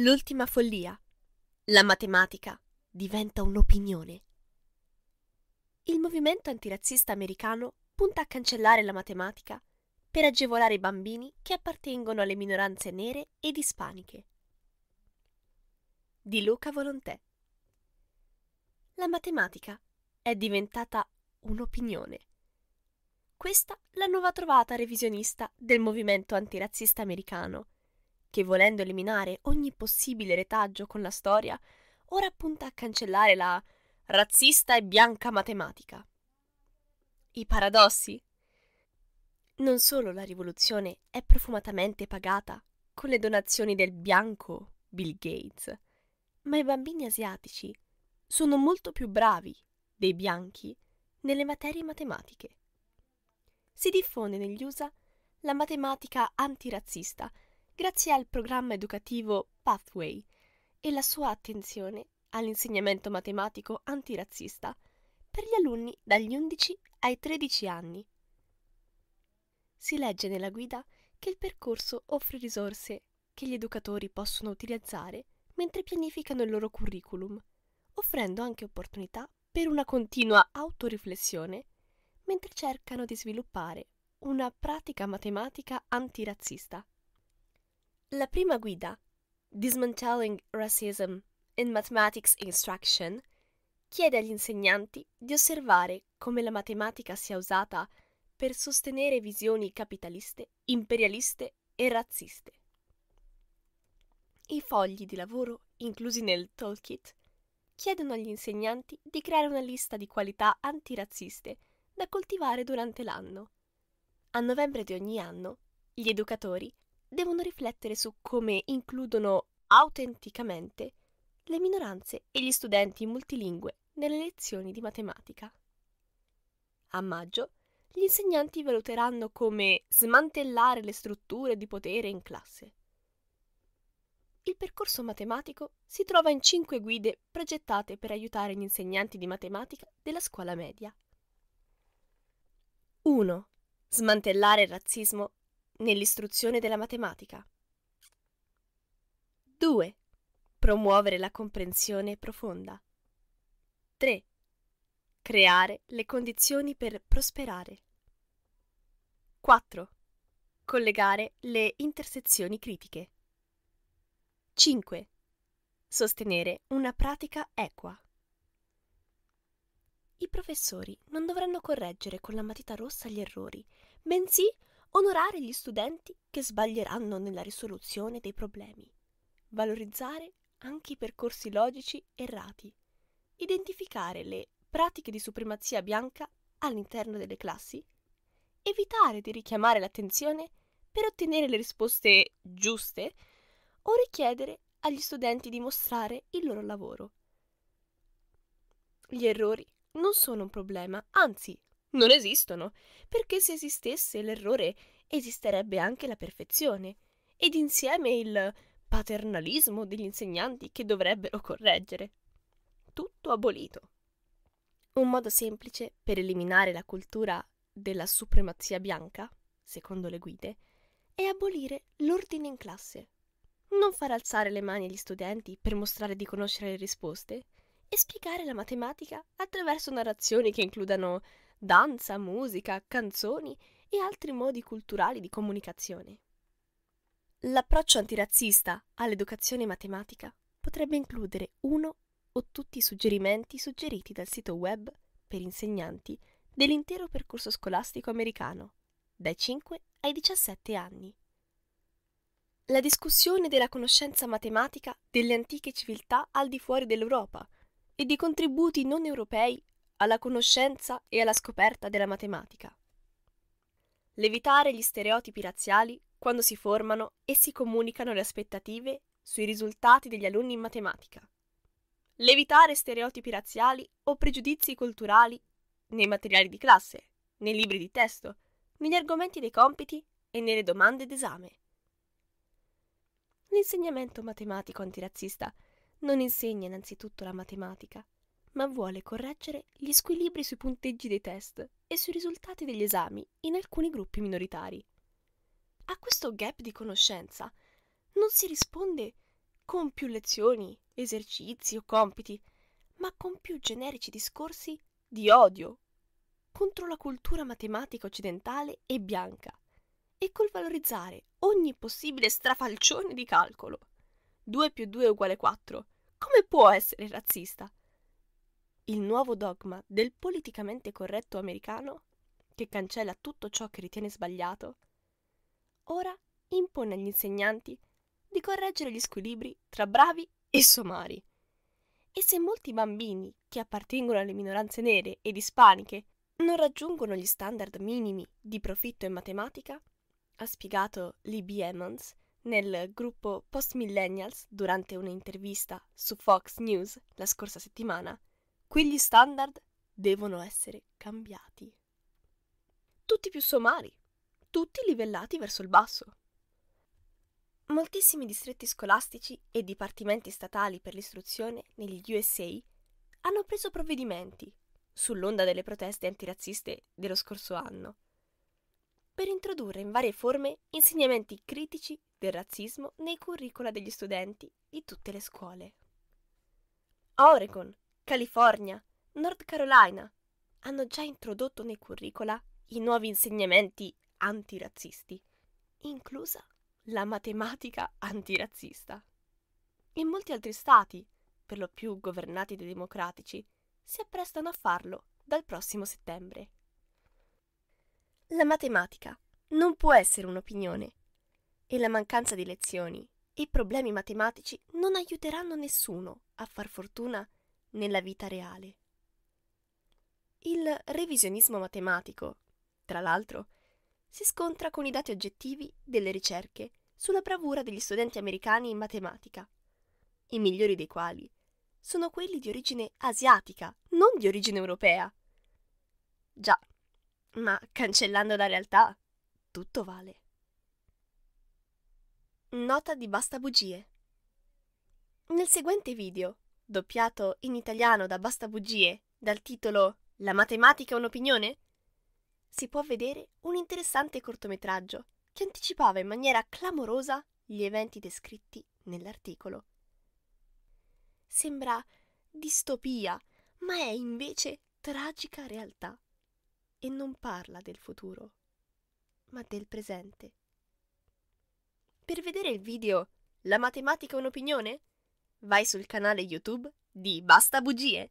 L'ultima follia. La matematica diventa un'opinione. Il movimento antirazzista americano punta a cancellare la matematica per agevolare i bambini che appartengono alle minoranze nere ed ispaniche. Di Luca Volontè. La matematica è diventata un'opinione. Questa la nuova trovata revisionista del movimento antirazzista americano che volendo eliminare ogni possibile retaggio con la storia, ora punta a cancellare la razzista e bianca matematica. I paradossi. Non solo la rivoluzione è profumatamente pagata con le donazioni del bianco Bill Gates, ma i bambini asiatici sono molto più bravi dei bianchi nelle materie matematiche. Si diffonde negli USA la matematica antirazzista grazie al programma educativo Pathway e la sua attenzione all'insegnamento matematico antirazzista per gli alunni dagli 11 ai 13 anni. Si legge nella guida che il percorso offre risorse che gli educatori possono utilizzare mentre pianificano il loro curriculum, offrendo anche opportunità per una continua autoriflessione mentre cercano di sviluppare una pratica matematica antirazzista. La prima guida, Dismantling Racism in Mathematics Instruction, chiede agli insegnanti di osservare come la matematica sia usata per sostenere visioni capitaliste, imperialiste e razziste. I fogli di lavoro, inclusi nel toolkit, chiedono agli insegnanti di creare una lista di qualità antirazziste da coltivare durante l'anno. A novembre di ogni anno, gli educatori devono riflettere su come includono autenticamente le minoranze e gli studenti multilingue nelle lezioni di matematica. A maggio gli insegnanti valuteranno come smantellare le strutture di potere in classe. Il percorso matematico si trova in cinque guide progettate per aiutare gli insegnanti di matematica della scuola media. 1. Smantellare il razzismo nell'istruzione della matematica. 2. Promuovere la comprensione profonda. 3. Creare le condizioni per prosperare. 4. Collegare le intersezioni critiche. 5. Sostenere una pratica equa. I professori non dovranno correggere con la matita rossa gli errori, bensì onorare gli studenti che sbaglieranno nella risoluzione dei problemi, valorizzare anche i percorsi logici errati, identificare le pratiche di supremazia bianca all'interno delle classi, evitare di richiamare l'attenzione per ottenere le risposte giuste o richiedere agli studenti di mostrare il loro lavoro. Gli errori non sono un problema, anzi non esistono, perché se esistesse l'errore esisterebbe anche la perfezione, ed insieme il paternalismo degli insegnanti che dovrebbero correggere. Tutto abolito. Un modo semplice per eliminare la cultura della supremazia bianca, secondo le guide, è abolire l'ordine in classe. Non far alzare le mani agli studenti per mostrare di conoscere le risposte e spiegare la matematica attraverso narrazioni che includano danza, musica, canzoni e altri modi culturali di comunicazione. L'approccio antirazzista all'educazione matematica potrebbe includere uno o tutti i suggerimenti suggeriti dal sito web per insegnanti dell'intero percorso scolastico americano, dai 5 ai 17 anni. La discussione della conoscenza matematica delle antiche civiltà al di fuori dell'Europa e dei contributi non europei alla conoscenza e alla scoperta della matematica. Levitare gli stereotipi razziali quando si formano e si comunicano le aspettative sui risultati degli alunni in matematica. Levitare stereotipi razziali o pregiudizi culturali nei materiali di classe, nei libri di testo, negli argomenti dei compiti e nelle domande d'esame. L'insegnamento matematico antirazzista non insegna innanzitutto la matematica, ma vuole correggere gli squilibri sui punteggi dei test e sui risultati degli esami in alcuni gruppi minoritari. A questo gap di conoscenza non si risponde con più lezioni, esercizi o compiti, ma con più generici discorsi di odio contro la cultura matematica occidentale e bianca e col valorizzare ogni possibile strafalcione di calcolo. 2 più 2 uguale 4. Come può essere razzista? il nuovo dogma del politicamente corretto americano, che cancella tutto ciò che ritiene sbagliato, ora impone agli insegnanti di correggere gli squilibri tra bravi e somari. E se molti bambini che appartengono alle minoranze nere ed ispaniche non raggiungono gli standard minimi di profitto in matematica, ha spiegato Lee B. Emmons nel gruppo Post Millennials durante un'intervista su Fox News la scorsa settimana, Quegli standard devono essere cambiati. Tutti più somari, tutti livellati verso il basso. Moltissimi distretti scolastici e dipartimenti statali per l'istruzione negli USA hanno preso provvedimenti, sull'onda delle proteste antirazziste dello scorso anno, per introdurre in varie forme insegnamenti critici del razzismo nei curricula degli studenti di tutte le scuole. A Oregon, California, North Carolina hanno già introdotto nei curricula i nuovi insegnamenti antirazzisti, inclusa la matematica antirazzista. In molti altri stati, per lo più governati dai democratici, si apprestano a farlo dal prossimo settembre. La matematica non può essere un'opinione e la mancanza di lezioni e problemi matematici non aiuteranno nessuno a far fortuna nella vita reale. Il revisionismo matematico, tra l'altro, si scontra con i dati oggettivi delle ricerche sulla bravura degli studenti americani in matematica, i migliori dei quali sono quelli di origine asiatica, non di origine europea. Già, ma cancellando la realtà, tutto vale. Nota di basta bugie. Nel seguente video doppiato in italiano da Basta Bugie, dal titolo La matematica è un'opinione? Si può vedere un interessante cortometraggio che anticipava in maniera clamorosa gli eventi descritti nell'articolo. Sembra distopia, ma è invece tragica realtà e non parla del futuro, ma del presente. Per vedere il video La matematica è un'opinione? vai sul canale YouTube di Basta Bugie.